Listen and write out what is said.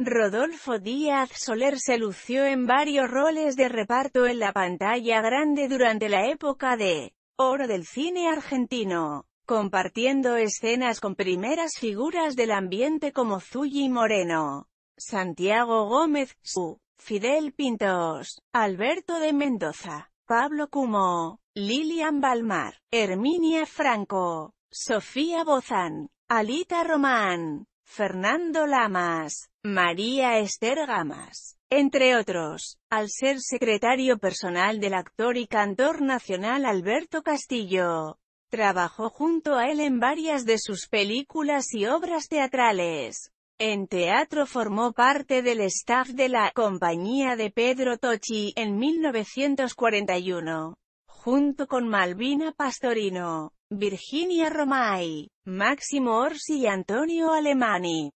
Rodolfo Díaz Soler se lució en varios roles de reparto en la pantalla grande durante la época de oro del cine argentino, compartiendo escenas con primeras figuras del ambiente como Zully Moreno, Santiago Gómez, Su, Fidel Pintos, Alberto de Mendoza, Pablo Cumo, Lilian Balmar, Herminia Franco, Sofía Bozán, Alita Román, Fernando Lamas, María Esther Gamas, entre otros, al ser secretario personal del actor y cantor nacional Alberto Castillo. Trabajó junto a él en varias de sus películas y obras teatrales. En teatro formó parte del staff de la «Compañía de Pedro Tochi en 1941 junto con Malvina Pastorino, Virginia Romay, Máximo Orsi y Antonio Alemani.